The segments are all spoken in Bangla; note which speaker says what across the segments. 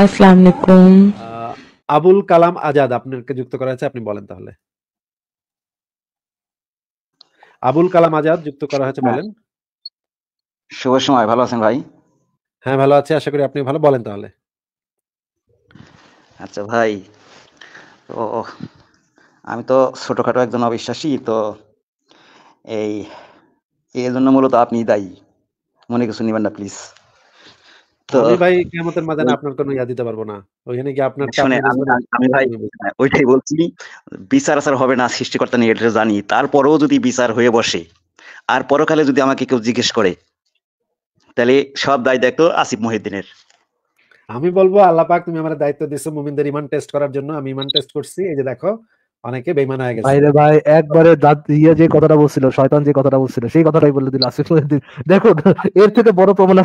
Speaker 1: আসসালামু আলাইকুম
Speaker 2: আবুল কালাম আজাদ আপনাকে যুক্ত করা হয়েছে আপনি বলেন তাহলে আবুল কালাম আজাদ যুক্ত করা হয়েছে হ্যাঁ। বলেন শুভ সময় ভালো আছেন ভাই হ্যাঁ ভালো আছি আশা করি আপনি ভালো বলেন তাহলে
Speaker 1: আচ্ছা ভাই তো আমি তো ছোটখাটো একজন অবিশ্বাসী তো এই এই জন্য মূলত আপনি দায়ী মনে কিছু নিবেন না প্লিজ আমি
Speaker 2: হ্যাঁ, তারপরেও
Speaker 1: যদি বিচার হয়ে বসে আর পরকালে যদি আমাকে কেউ জিজ্ঞেস করে তাহলে সব দায় আসিফ আমি
Speaker 2: বলবো আল্লাপাক তুমি আমার দায়িত্ব দিছো মুমিনদের ইমান টেস্ট করার জন্য আমি ইমান টেস্ট করছি এই যে দেখো অনেকে বেইমান হয়ে গেছে ভাই
Speaker 3: একবারে দাঁত ইয়া যে কথাটা বলছিল শয়তান যে কথাটা বলছিল সেই কথাটাই বলে দিল আসিফ মহিদ্দিন দেখো এর থেকে বড় প্রমাণ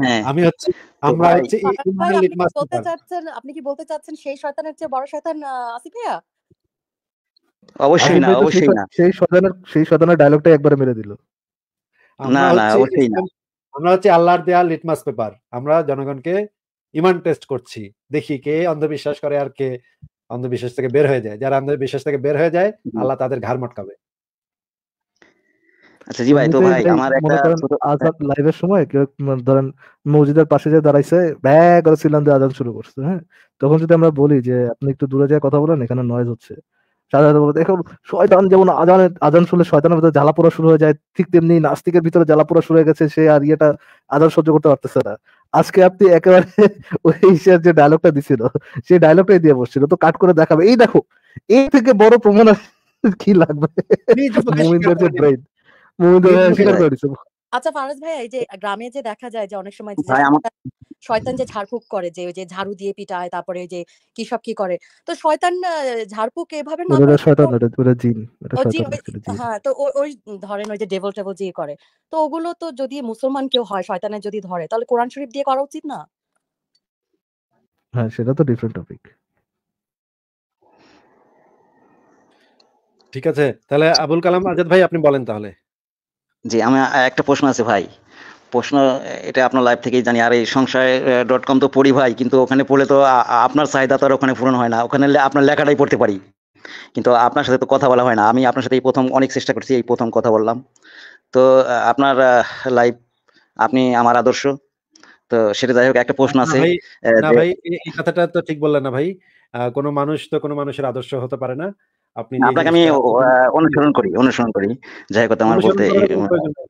Speaker 2: হ্যাঁ। আপনি কি বলতে চাচ্ছেন সেই শয়তানের চেয়ে বড় শয়তান আসিফ ভাইয়া
Speaker 3: অবশ্যই না অবশ্যই না সেই শয়তানের সেই শয়তানের ডায়লগটা একবারে মেরে দিল না না
Speaker 2: অবশ্যই না আমরা হচ্ছে আল্লাহর দেয়া লিটমাস পেপার আমরা জনগণকে ইমান টেস্ট করছি দেখি কে অন্ধবিশ্বাস করে আর কে অন্ধবিশ্বাস থেকে বের হয়ে যায় যারা অন্ধবিশ্বাস থেকে বের হয়ে যায় আল্লাহ তাদের ঘাড় মটকাবে
Speaker 1: আচ্ছা জি ভাই তো ভাই আমার একটা হ্যাঁ।
Speaker 2: আজাদ
Speaker 3: লাইভের সময় কেউ ধরেন মসজিদের পাশে যে দাঁড়াইছে ব্যাগ সিলান দিয়ে আজান শুরু করছে হ্যাঁ তখন যদি আমরা বলি যে আপনি একটু দূরে কথা বলেন এখানে নয়েজ হচ্ছে সাধারণত শয়তান যেমন আজান আজান শুনলে শয়তানের ভিতরে জ্বালা পোড়া শুরু হয়ে যায় ঠিক তেমনি নাস্তিকের ভিতরে জ্বালা পোড়া শুরু হয়ে গেছে সে আর ইয়েটা আজান সহ্য করতে পারতেছে না আজকে আপনি একেবারে ওই যে ডায়লগটা দিছিল সেই ডায়লগটাই দিয়ে বসছিল তো কাট করে দেখাবে এই দেখো এই থেকে বড় প্রমাণ কি লাগবে মোমিনদের যে ব্রেন
Speaker 1: আচ্ছা
Speaker 2: ফারাজ ভাই এই যে গ্রামে যে দেখা যায় যে অনেক সময় শয়তান যে ঝাড়ফুঁক করে যে ওই যে ঝাড়ু দিয়ে পিটায় তারপরে যে কি সব কি করে তো শয়তান ঝাড়ফুঁক এভাবে না শয়তান ওটা জিন হ্যাঁ তো ওই ধরেন ওই যে ডেভল টেবল যে করে তো ওগুলো তো যদি মুসলমান কেউ হয় শয়তানে যদি ধরে তাহলে কোরআন শরীফ দিয়ে করা উচিত না
Speaker 3: হ্যাঁ সেটা তো ডিফারেন্ট টপিক
Speaker 2: ঠিক আছে তাহলে আবুল কালাম আজাদ ভাই আপনি বলেন তাহলে
Speaker 1: জি আমি একটা প্রশ্ন আছে ভাই প্রশ্ন এটা আপনার লাইফ থেকেই জানি আর এই সংশয় ডট কম তো পড়ি ভাই কিন্তু ওখানে পড়লে তো আপনার চাহিদা তো আর ওখানে পূরণ হয় না ওখানে আপনার লেখাটাই পড়তে পারি কিন্তু আপনার সাথে তো কথা বলা হয় না আমি আপনার সাথে এই প্রথম অনেক চেষ্টা করছি এই প্রথম কথা বললাম তো আপনার লাইফ আপনি আমার আদর্শ তো সেটা যাই হোক একটা প্রশ্ন আছে ভাই
Speaker 2: এই কথাটা তো ঠিক বললেন না ভাই কোনো মানুষ তো কোনো মানুষের আদর্শ হতে পারে না আপনি আপনাকে আমি
Speaker 1: অনুসরণ করি অনুসরণ করি যাই আমার বলতে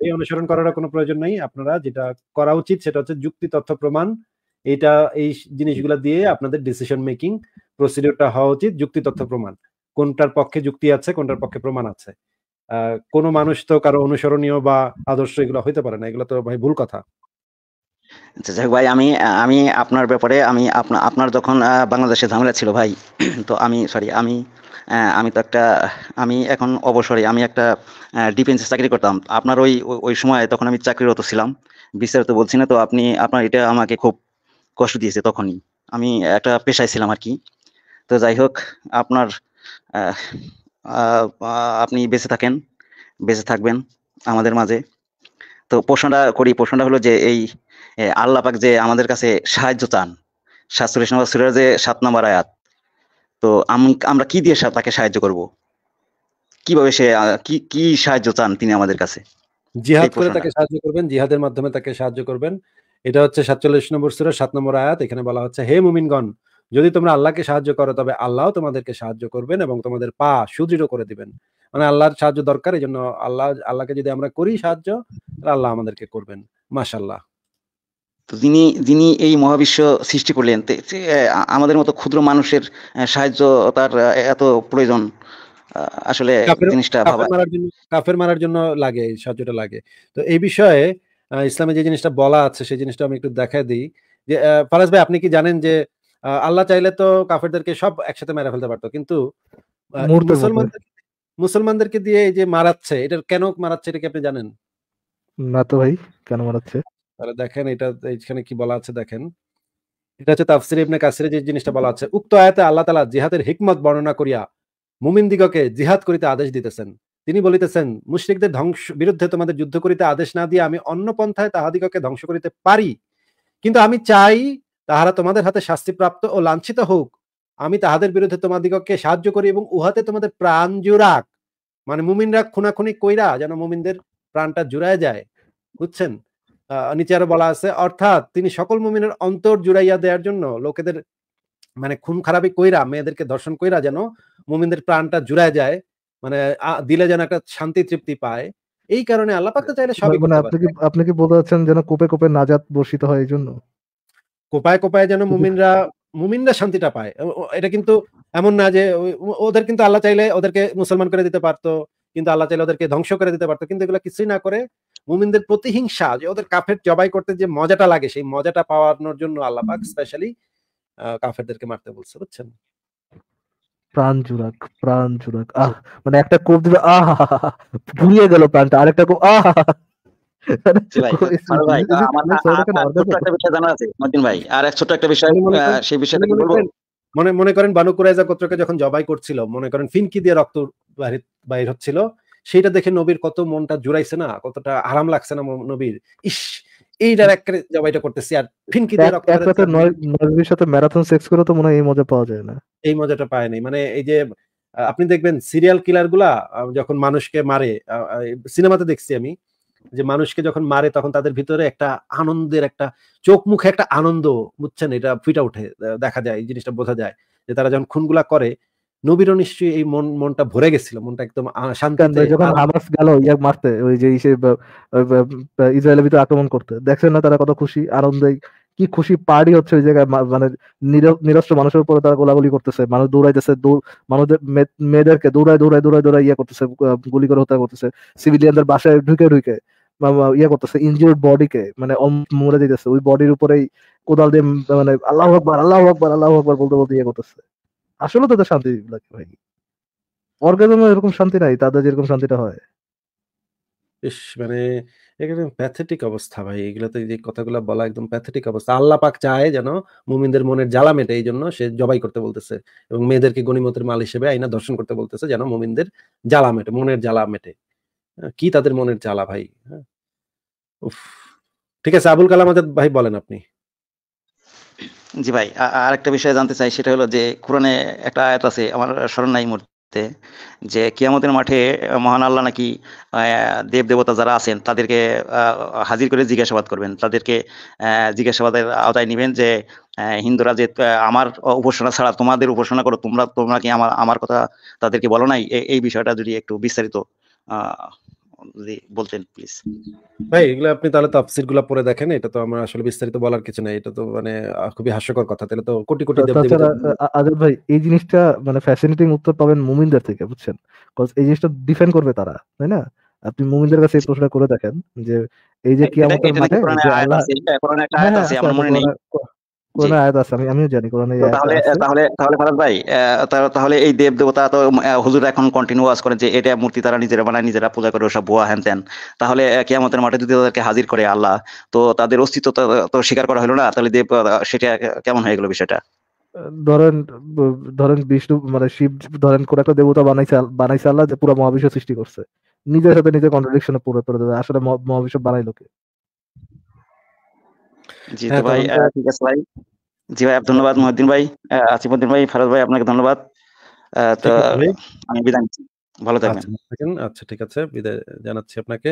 Speaker 2: এই অনুসরণ করার কোনো প্রয়োজন নাই আপনারা যেটা করা উচিত সেটা হচ্ছে যুক্তি তথ্য প্রমাণ এটা এই জিনিসগুলো দিয়ে আপনাদের ডিসিশন মেকিং প্রসিডিউরটা হওয়া উচিত যুক্তি তথ্য প্রমাণ কোনটার পক্ষে যুক্তি আছে কোনটার পক্ষে প্রমাণ আছে কোনো মানুষ তো কারো অনুসরণীয় বা আদর্শ এগুলো হইতে পারে না এগুলো তো ভাই ভুল কথা
Speaker 1: আচ্ছা যাই ভাই আমি আমি আপনার ব্যাপারে আমি আপনার আপনার যখন বাংলাদেশে ঝামেলা ছিল ভাই তো আমি সরি আমি আমি তো একটা আমি এখন অবসরে আমি একটা ডিফেন্সে চাকরি করতাম আপনার ওই ওই সময় তখন আমি চাকরিরত ছিলাম বিস্তারিত বলছি না তো আপনি আপনার এটা আমাকে খুব কষ্ট দিয়েছে তখনই আমি একটা পেশায় ছিলাম আর কি তো যাই হোক আপনার আপনি বেঁচে থাকেন বেঁচে থাকবেন আমাদের মাঝে তো প্রশ্নটা করি প্রশ্নটা হলো যে এই আল্লাহ পাক যে আমাদের কাছে সাহায্য চান সাতচল্লিশ সুরের যে সাত নম্বর আয়াত তো আমরা কি দিয়ে তাকে সাহায্য করব কিভাবে সে কি কি সাহায্য চান তিনি আমাদের কাছে জিহাদ করে তাকে
Speaker 2: সাহায্য করবেন জিহাদের মাধ্যমে তাকে সাহায্য করবেন এটা হচ্ছে সাতচল্লিশ নম্বর সুরের সাত নম্বর আয়াত এখানে বলা হচ্ছে হে মুমিনগণ যদি তোমরা আল্লাহকে সাহায্য করো তবে আল্লাহও তোমাদেরকে সাহায্য করবেন এবং তোমাদের পা সুদৃঢ় করে দিবেন মানে আল্লাহর সাহায্য দরকার এই জন্য আল্লাহ আল্লাহকে যদি আমরা করি সাহায্য আল্লাহ আমাদেরকে করবেন মাশাল্লাহ
Speaker 1: যিনি যিনি এই মহাবিশ্ব সৃষ্টি করলেন আমাদের মতো ক্ষুদ্র মানুষের সাহায্য তার এত প্রয়োজন আসলে জিনিসটা
Speaker 2: কাফের মারার জন্য লাগে সাহায্যটা লাগে তো এই বিষয়ে ইসলামে যে জিনিসটা বলা আছে সেই জিনিসটা আমি একটু দেখা দিই যে ফারাজ ভাই আপনি কি জানেন যে আল্লাহ চাইলে তো কাফেরদেরকে সব একসাথে মেরে ফেলতে পারতো কিন্তু মুসলমানদের মুসলমানদেরকে দিয়ে এই যে মারাচ্ছে এটা কেন মারাচ্ছে এটা কি আপনি জানেন
Speaker 3: না তো ভাই কেন মনে হচ্ছে
Speaker 2: তাহলে দেখেন এটা এখানে কি বলা আছে দেখেন এটা হচ্ছে তাফসির ইবনে কাসির যে জিনিসটা বলা আছে উক্ত আয়াতে আল্লাহ তাআলা জিহাদের হিকমত বর্ণনা করিয়া মুমিন দিগকে জিহাদ করিতে আদেশ দিতেছেন তিনি বলিতেছেন মুশরিকদের ধ্বংস বিরুদ্ধে তোমাদের যুদ্ধ করিতে আদেশ না দিয়ে আমি অন্য পন্থায় তাহাদিগকে ধ্বংস করিতে পারি কিন্তু আমি চাই তাহারা তোমাদের হাতে শাস্তিপ্রাপ্ত ও লাঞ্ছিত হোক আমি তাহাদের বিরুদ্ধে তোমাদিগকে সাহায্য করি এবং উহাতে তোমাদের প্রাণ জুরাক মানে মুমিনরা খুনাখুনি কইরা যেন মুমিনদের প্রাণটা জুড়ায় যায় বুঝছেন নিচে আরো বলা আছে অর্থাৎ তিনি সকল মুমিনের অন্তর জুড়াইয়া দেওয়ার জন্য লোকেদের মানে খুন খারাপি কইরা মেয়েদেরকে দর্শন কইরা যেন মুমিনদের প্রাণটা জুড়ায় যায় মানে দিলে যেন একটা শান্তি তৃপ্তি পায় এই কারণে আল্লাহ পাক চাইলে সবই মানে আপনি কি
Speaker 3: আপনি কি বলতে চাচ্ছেন যেন কোপে কোপে নাজাত বর্ষিত হয় এই জন্য
Speaker 2: কোপায় কোপায় যেন মুমিনরা মুমিনরা শান্তিটা পায় এটা কিন্তু এমন না যে ওদের কিন্তু আল্লাহ চাইলে ওদেরকে মুসলমান করে দিতে পারতো কিন্তু আল্লাহ চাইলে ওদেরকে ধ্বংস করে দিতে পারতো কিন্তু এগুলো কিছুই না করে মুমিনদের প্রতিহিংসা যে ওদের কাফের জবাই করতে যে মজাটা লাগে সেই মজাটা পাওয়ানোর জন্য আল্লাহ পাক স্পেশালি কাফেরদেরকে মারতে বলছে বুঝছেন
Speaker 3: প্রাণ চুরাক প্রাণ চুরাক আহ মানে একটা কোপ দিবে আহ ভুলিয়ে গেল প্রাণটা আরেকটা কোপ আহ
Speaker 2: মনে করেন বানু কুরাইজা গোত্রকে যখন জবাই করছিল মনে করেন ফিনকি দিয়ে রক্ত বাহির হচ্ছিল সেইটা দেখে নবীর কত মনটা জুড়াইছে না কতটা আরাম লাগছে না নবীর ইস এইটার এক জবাইটা করতেছি আর ফিনকি
Speaker 3: নবীর সাথে ম্যারাথন সেক্স করে তো মনে হয় এই মজা পাওয়া যায় না
Speaker 2: এই মজাটা পায় নাই মানে এই যে আপনি দেখবেন সিরিয়াল কিলার গুলা যখন মানুষকে মারে সিনেমাতে দেখছি আমি যে মানুষকে যখন মারে তখন তাদের ভিতরে একটা আনন্দের একটা চোখ মুখে একটা আনন্দ বুঝছেন এটা ফিটা উঠে দেখা যায় এই জিনিসটা বোঝা যায় যে তারা যখন খুনগুলা করে নবীরও নিশ্চয়ই এই মন মনটা ভরে গেছিল মনটা একদম শান্ত যখন হামাস
Speaker 3: গেল ইয়াক মারতে ওই যে সে ইসরায়েলের ভিতরে আক্রমণ করতে দেখছেন না তারা কত খুশি আনন্দে কি খুশি পাড়ি হচ্ছে ওই জায়গায় মানে নিরস্ত্র মানুষের উপরে তারা গোলাগুলি করতেছে মানুষ দৌড়াইতেছে মানুষদের মেয়েদেরকে দৌড়ায় দৌড়ায় দৌড়ায় দৌড়ায় ইয়ে করতেছে গুলি করে হত্যা করতেছে সিভিলিয়ানদের বাসায় ঢুকে ঢুকে ইয়ে করতেছে ইনজিওর বডিকে মানে মরে দিতেছে ওই বডির উপরেই কোদাল দিয়ে মানে আল্লাহ আকবার আল্লাহ আকবার আল্লাহ আকবার বলতে বলতে ইয়ে করতেছে আসলে তাদের শান্তি লাগে ভাই অর্গাজমে এরকম শান্তি নাই তাদের যেরকম শান্তিটা হয়
Speaker 2: ইস মানে এখানে প্যাথেটিক অবস্থা ভাই এগুলোতে যে কথাগুলো বলা একদম প্যাথেটিক অবস্থা আল্লাহ পাক চায় যেন মুমিনদের মনের জ্বালা মেটে এই জন্য সে জবাই করতে বলতেছে এবং মেয়েদেরকে গণিমতের মাল হিসেবে আইনা দর্শন করতে বলতেছে যেন মুমিনদের জ্বালা মেটে মনের জ্বালা মেটে হ্যাঁ, কি তাদের মনের জ্বালা ভাই হ্যাঁ, উফ ঠিক আছে আবুল কালাম আজাদ ভাই বলেন আপনি
Speaker 1: জি ভাই আর একটা বিষয় জানতে চাই সেটা হলো যে কোরআনে একটা আয়াত আছে আমার স্মরণ নাই মুহূর্তে যে কিয়ামতের মাঠে মহান আল্লাহ নাকি দেব দেবতা যারা আছেন তাদেরকে হাজির করে জিজ্ঞাসাবাদ করবেন তাদেরকে জিজ্ঞাসাবাদের আওতায় নেবেন যে হিন্দুরা যে আমার উপাসনা ছাড়া তোমাদের উপাসনা করো তোমরা তোমরা কি আমার আমার কথা তাদেরকে বলো নাই এই বিষয়টা যদি একটু বিস্তারিত আহ বলতেন প্লিজ
Speaker 2: ভাই এগুলো আপনি তাহলে তাফসির গুলা পড়ে দেখেন এটা তো আমার আসলে বিস্তারিত বলার কিছু নাই এটা তো মানে খুবই হাস্যকর কথা তাহলে তো কোটি কোটি দেবদেবী
Speaker 3: আজাদ ভাই এই জিনিসটা মানে ফ্যাসিনেটিং উত্তর পাবেন মুমিনদের থেকে বুঝছেন কজ এই জিনিসটা ডিফেন্ড করবে তারা তাই না আপনি মুমিনদের কাছে এই প্রশ্নটা করে দেখেন যে এই যে কিয়ামতের মাঠে
Speaker 1: আল্লাহ
Speaker 3: কোন আয়াত আছে আমি আমিও জানি কোন
Speaker 1: তাহলে তাহলে তাহলে ফারাজ ভাই তাহলে এই দেব দেবতা তো হুজুর এখন কন্টিনিউ আজ করেন যে এটা মূর্তি তারা নিজেরা বানায় নিজেরা পূজা করে ওসব ভুয়া হ্যান ত্যান তাহলে কিয়ামতের মাঠে যদি তাদেরকে হাজির করে আল্লাহ তো তাদের অস্তিত্ব তো স্বীকার করা হলো না তাহলে দেব সেটা কেমন হয়ে গেল বিষয়টা
Speaker 3: ধরেন ধরেন বিষ্ণু মানে শিব ধরেন কোন একটা দেবতা বানাইছে বানাইছে আল্লাহ যে পুরো মহাবিশ্ব সৃষ্টি করছে নিজের সাথে নিজের কন্ট্রাডিকশনে পুরো করে দেবে আসলে মহাবিশ্ব বানাইলো কে
Speaker 1: জি তো হ্যাঁ, ভাই ঠিক আছে ভাই জি ভাই ধন্যবাদ মহিউদ্দিন ভাই আসিফুদ্দিন ভাই ফরাজ ভাই আপনাকে ধন্যবাদ তো আমি বিদায় ভালো থাকবেন
Speaker 2: আচ্ছা, আচ্ছা ঠিক আছে বিদায় জানাচ্ছি আপনাকে